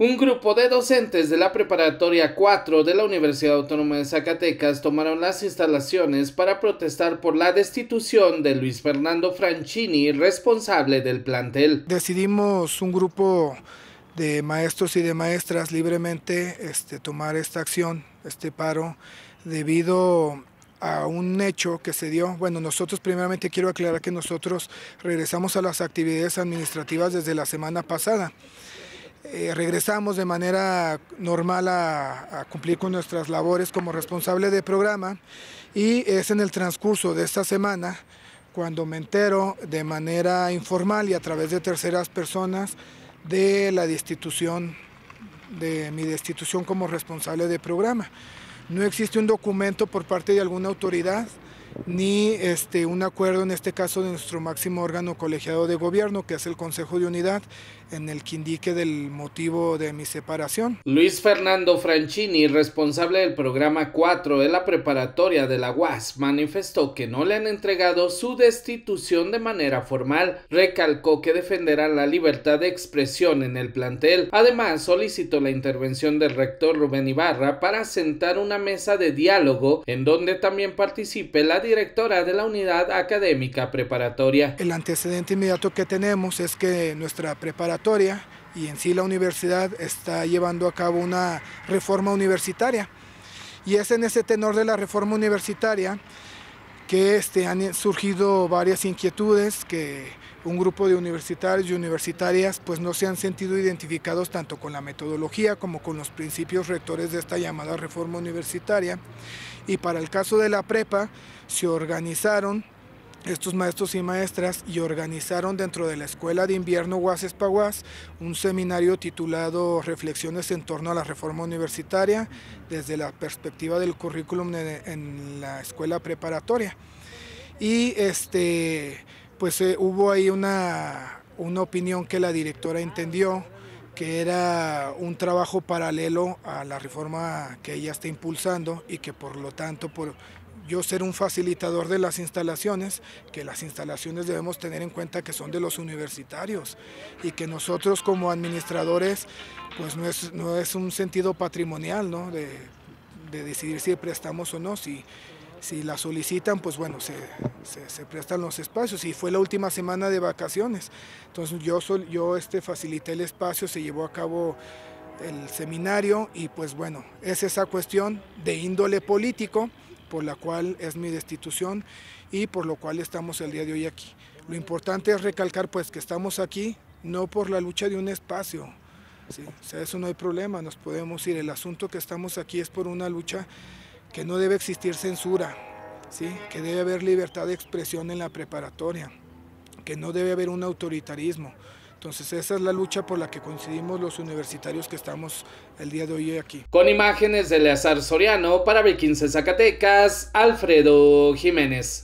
Un grupo de docentes de la Preparatoria 4 de la Universidad Autónoma de Zacatecas tomaron las instalaciones para protestar por la destitución de Luis Fernando Franchini, responsable del plantel. Decidimos un grupo de maestros y de maestras libremente este, tomar esta acción, este paro, debido a un hecho que se dio. Bueno, nosotros primeramente quiero aclarar que nosotros regresamos a las actividades administrativas desde la semana pasada. Eh, regresamos de manera normal a, a, cumplir con nuestras labores como responsable de programa y es en el transcurso de esta semana cuando me entero de manera informal y a través de terceras personas de la destitución, de mi destitución como responsable de programa. No existe un documento por parte de alguna autoridad ni este, un acuerdo, en este caso, de nuestro máximo órgano colegiado de gobierno, que es el Consejo de Unidad, en el que indique del motivo de mi separación. Luis Fernando Franchini, responsable del programa 4 de la preparatoria de la UAS, manifestó que no le han entregado su destitución de manera formal. Recalcó que defenderá la libertad de expresión en el plantel. Además, solicitó la intervención del rector Rubén Ibarra para sentar una mesa de diálogo en donde también participe la directora de la unidad académica preparatoria. El antecedente inmediato que tenemos es que nuestra preparatoria y en sí la universidad está llevando a cabo una reforma universitaria. Y es en ese tenor de la reforma universitaria que este, han surgido varias inquietudes que un grupo de universitarios y universitarias pues no se han sentido identificados tanto con la metodología como con los principios rectores de esta llamada reforma universitaria. Y para el caso de la prepa, se organizaron estos maestros y maestras y organizaron dentro de la Escuela de Invierno Guases Paguas un seminario titulado Reflexiones en torno a la reforma universitaria desde la perspectiva del currículum en la escuela preparatoria. Y este, pues eh, hubo ahí una, opinión que la directora entendió, que era un trabajo paralelo a la reforma que ella está impulsando y que por lo tanto por yo ser un facilitador de las instalaciones, que las instalaciones debemos tener en cuenta que son de los universitarios y que nosotros como administradores pues no es, no es un sentido patrimonial de, decidir si prestamos o no, si si la solicitan, pues bueno, se, prestan los espacios. Y fue la última semana de vacaciones. Entonces yo, yo este, facilité el espacio, se llevó a cabo el seminario y pues bueno, es esa cuestión de índole político por la cual es mi destitución y por lo cual estamos el día de hoy aquí. Lo importante es recalcar pues que estamos aquí no por la lucha de un espacio, o sea, eso no hay problema, nos podemos ir. El asunto que estamos aquí es por una lucha que no debe existir censura, ¿sí? que debe haber libertad de expresión en la preparatoria, que no debe haber un autoritarismo. Entonces esa es la lucha por la que coincidimos los universitarios que estamos el día de hoy aquí. Con imágenes de Leazar Soriano para B15 Zacatecas, Alfredo Jiménez.